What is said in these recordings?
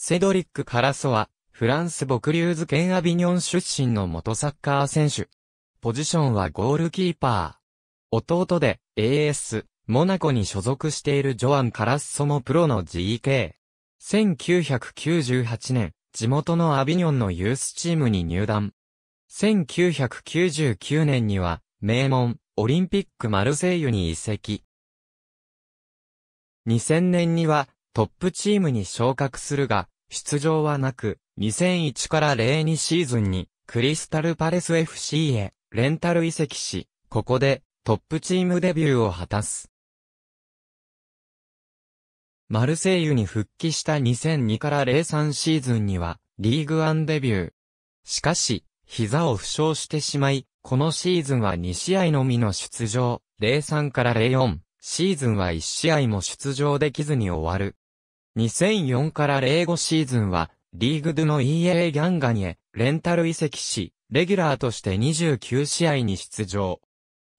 セドリック・カラソは、フランス・ボクリューズ県アビニョン出身の元サッカー選手。ポジションはゴールキーパー。弟で、AS、モナコに所属しているジョアン・カラッソもプロの GK。1998年、地元のアビニョンのユースチームに入団。1999年には、名門、オリンピックマルセイユに移籍。2000年には、トップチームに昇格するが、出場はなく、2001から02シーズンに、クリスタルパレス FC へ、レンタル移籍し、ここで、トップチームデビューを果たす。マルセイユに復帰した2002から03シーズンには、リーグワンデビュー。しかし、膝を負傷してしまい、このシーズンは2試合のみの出場、03から04、シーズンは1試合も出場できずに終わる。2004から05シーズンは、リーグドゥの EA ギャンガニへ、レンタル移籍し、レギュラーとして29試合に出場。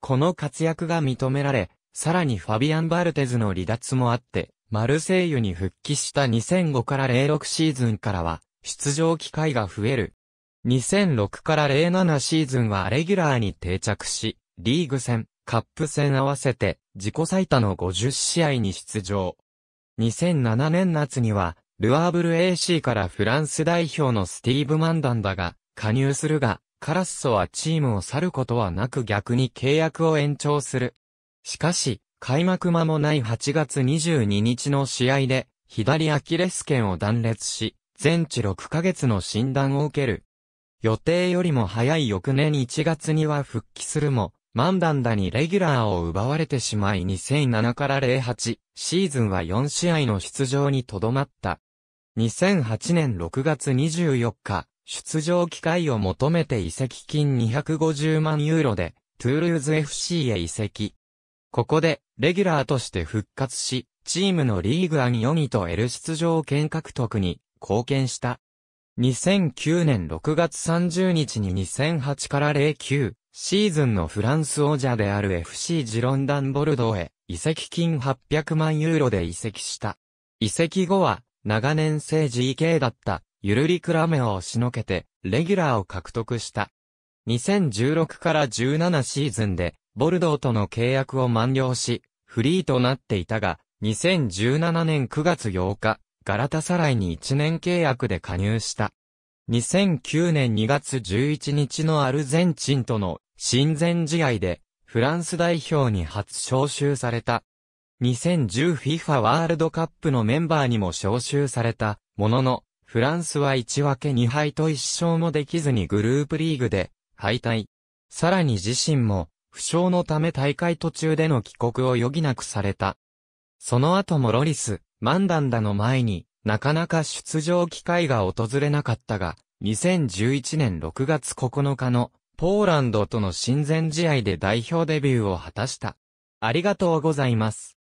この活躍が認められ、さらにファビアン・バルテズの離脱もあって、マルセイユに復帰した2005から06シーズンからは、出場機会が増える。2006から07シーズンはレギュラーに定着し、リーグ戦、カップ戦合わせて、自己最多の50試合に出場。2007年夏には、ルアーブル AC からフランス代表のスティーブ・マンダンだが、加入するが、カラッソはチームを去ることはなく逆に契約を延長する。しかし、開幕間もない8月22日の試合で、左アキレス腱を断裂し、全治6ヶ月の診断を受ける。予定よりも早い翌年1月には復帰するも、マンダンダにレギュラーを奪われてしまい2007から08シーズンは4試合の出場にとどまった。2008年6月24日、出場機会を求めて移籍金250万ユーロで、トゥールーズ FC へ移籍。ここで、レギュラーとして復活し、チームのリーグアン4位と L 出場権獲得に貢献した。2009年6月30日に2008から09シーズンのフランス王者である FC ジロンダンボルドーへ、移籍金800万ユーロで移籍した。移籍後は、長年正 GK だった、ゆるりクラメを押しのけて、レギュラーを獲得した。2016から17シーズンで、ボルドーとの契約を満了し、フリーとなっていたが、2017年9月8日、ガラタサライに1年契約で加入した。2009年2月11日のアルゼンチンとの親善試合でフランス代表に初招集された。2010FIFA ワールドカップのメンバーにも招集されたものの、フランスは1分け2敗と1勝もできずにグループリーグで敗退。さらに自身も負傷のため大会途中での帰国を余儀なくされた。その後もロリス、マンダンダの前に、なかなか出場機会が訪れなかったが、2011年6月9日のポーランドとの親善試合で代表デビューを果たした。ありがとうございます。